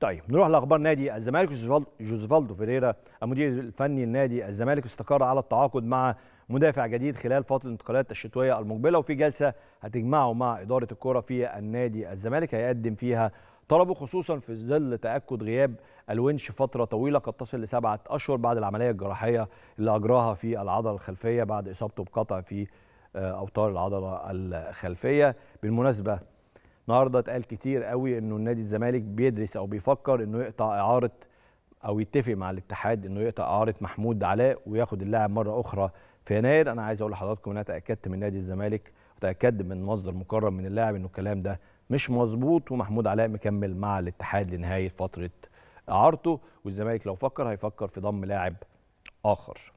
طيب نروح لاخبار نادي الزمالك جوزفالدو فيريرا المدير الفني لنادي الزمالك استقر على التعاقد مع مدافع جديد خلال فتره الانتقالات الشتويه المقبله وفي جلسه هتجمعه مع اداره الكره في النادي الزمالك هيقدم فيها طلبه خصوصا في ظل تاكد غياب الونش فتره طويله قد تصل لسبعه اشهر بعد العمليه الجراحيه اللي اجراها في العضله الخلفيه بعد اصابته بقطع في آه، اوتار العضله الخلفيه بالمناسبه النهارده اتقال كتير قوي انه نادي الزمالك بيدرس او بيفكر انه يقطع اعاره او يتفق مع الاتحاد انه يقطع اعاره محمود علاء وياخد اللاعب مره اخرى في يناير انا عايز اقول لحضراتكم ان انا اتاكدت من نادي الزمالك وتاكدت من مصدر مقرب من اللاعب انه الكلام ده مش مظبوط ومحمود علاء مكمل مع الاتحاد لنهايه فتره اعارته والزمالك لو فكر هيفكر في ضم لاعب اخر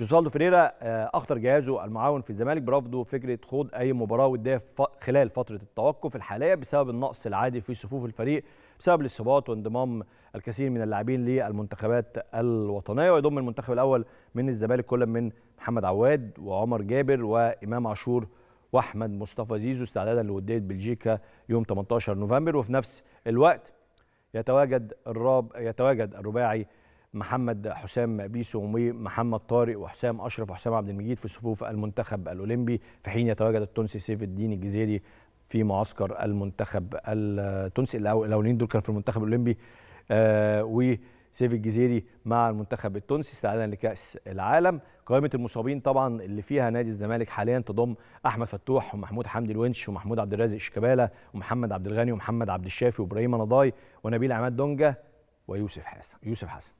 جوسالدو فيريرا آه، اخطر جهازه المعاون في الزمالك برفضه فكره خوض اي مباراه وديه خلال فتره التوقف الحاليه بسبب النقص العادي في صفوف الفريق بسبب الاصابات وانضمام الكثير من اللاعبين للمنتخبات الوطنيه ويضم المنتخب الاول من الزمالك كل من محمد عواد وعمر جابر وامام عاشور واحمد مصطفى زيزو استعدادا لوديه بلجيكا يوم 18 نوفمبر وفي نفس الوقت يتواجد الراب يتواجد الرباعي محمد حسام بيسو ومحمد طارق وحسام اشرف وحسام عبد المجيد في صفوف المنتخب الاولمبي في حين يتواجد التونسي سيف الدين الجزيري في معسكر المنتخب التونسي الاولين دول كانوا في المنتخب الاولمبي آه، وسيف و سيف الجزيري مع المنتخب التونسي استعدادا لكاس العالم قائمه المصابين طبعا اللي فيها نادي الزمالك حاليا تضم احمد فتوح ومحمود حمدي الونش ومحمود عبد الرازق شيكابالا ومحمد عبد الغني ومحمد عبد الشافي وابراهيم نضاي ونبيل عماد دونجا ويوسف حسن يوسف حسن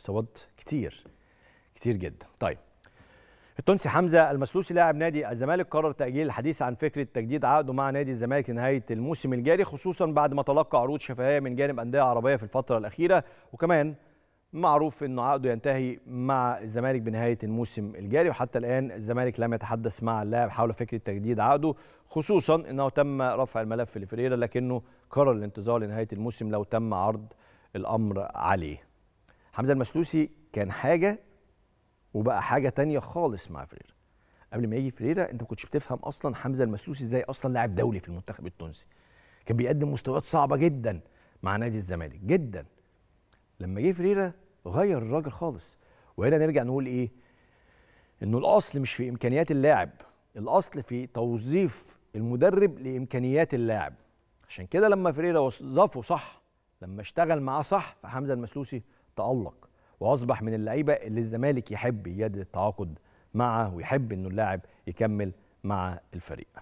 اصابات كتير كتير جدا طيب التونسي حمزه المسلوسي لاعب نادي الزمالك قرر تاجيل الحديث عن فكره تجديد عقده مع نادي الزمالك لنهايه الموسم الجاري خصوصا بعد ما تلقى عروض شفهيه من جانب انديه عربيه في الفتره الاخيره وكمان معروف انه عقده ينتهي مع الزمالك بنهايه الموسم الجاري وحتى الان الزمالك لم يتحدث مع اللاعب حول فكره تجديد عقده خصوصا انه تم رفع الملف لفريرا لكنه قرر الانتظار لنهايه الموسم لو تم عرض الامر عليه حمزه المسلوسي كان حاجه وبقى حاجه تانية خالص مع فريرا قبل ما يجي فريرا انت ما كنتش بتفهم اصلا حمزه المسلوسي ازاي اصلا لاعب دولي في المنتخب التونسي كان بيقدم مستويات صعبه جدا مع نادي الزمالك جدا لما جه فريرا غير الراجل خالص وهنا نرجع نقول ايه انه الاصل مش في امكانيات اللاعب الاصل في توظيف المدرب لامكانيات اللاعب عشان كده لما فريرا وظفه صح لما اشتغل معاه صح فحمزه المسلوسي تألق واصبح من اللعيبه اللي الزمالك يحب يجدد التعاقد معه ويحب انه اللاعب يكمل مع الفريق